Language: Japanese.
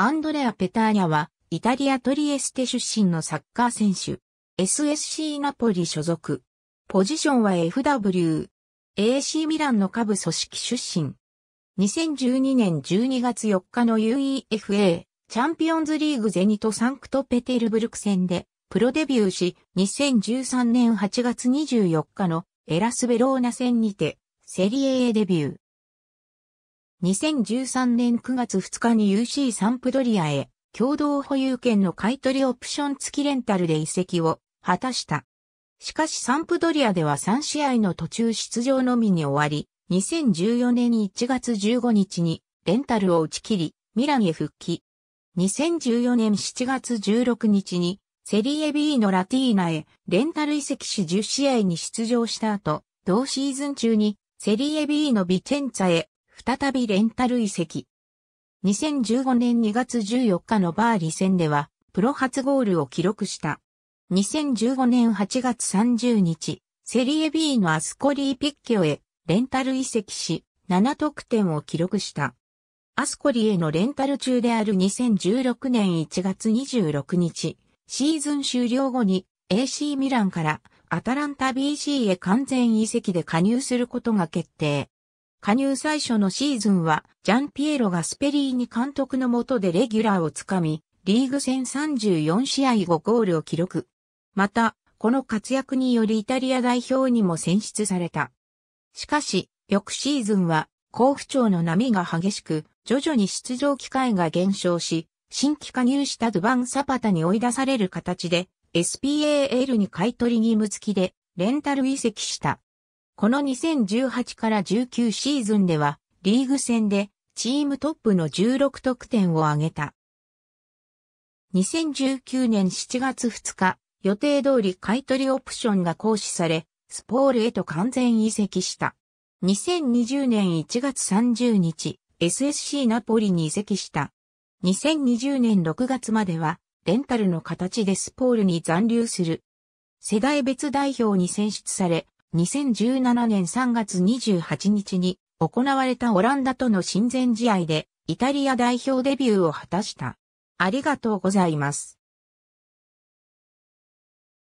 アンドレア・ペターニャは、イタリア・トリエステ出身のサッカー選手。SSC ナポリ所属。ポジションは FW。AC ミランの下部組織出身。2012年12月4日の UEFA チャンピオンズリーグゼニトサンクトペテルブルク戦でプロデビューし、2013年8月24日のエラスベローナ戦にてセリエ A デビュー。2013年9月2日に UC サンプドリアへ共同保有権の買取オプション付きレンタルで移籍を果たした。しかしサンプドリアでは3試合の途中出場のみに終わり、2014年1月15日にレンタルを打ち切り、ミランへ復帰。2014年7月16日にセリエ B のラティーナへレンタル移籍し10試合に出場した後、同シーズン中にセリエ B のビチェンツァへ再びレンタル移籍。2015年2月14日のバーリ戦では、プロ初ゴールを記録した。2015年8月30日、セリエ B のアスコリーピッケオへレンタル移籍し、7得点を記録した。アスコリーへのレンタル中である2016年1月26日、シーズン終了後に AC ミランからアタランタ BC へ完全移籍で加入することが決定。加入最初のシーズンは、ジャンピエロがスペリーに監督の下でレギュラーをつかみ、リーグ戦34試合5ゴールを記録。また、この活躍によりイタリア代表にも選出された。しかし、翌シーズンは、交付。調の波が激しく、徐々に出場機会が減少し、新規加入したドゥバン・サパタに追い出される形で、SPAL に買取義務付きで、レンタル移籍した。この2018から19シーズンでは、リーグ戦でチームトップの16得点を挙げた。2019年7月2日、予定通り買取オプションが行使され、スポールへと完全移籍した。2020年1月30日、SSC ナポリに移籍した。2020年6月までは、レンタルの形でスポールに残留する。世代別代表に選出され、2017年3月28日に行われたオランダとの親善試合でイタリア代表デビューを果たした。ありがとうございます。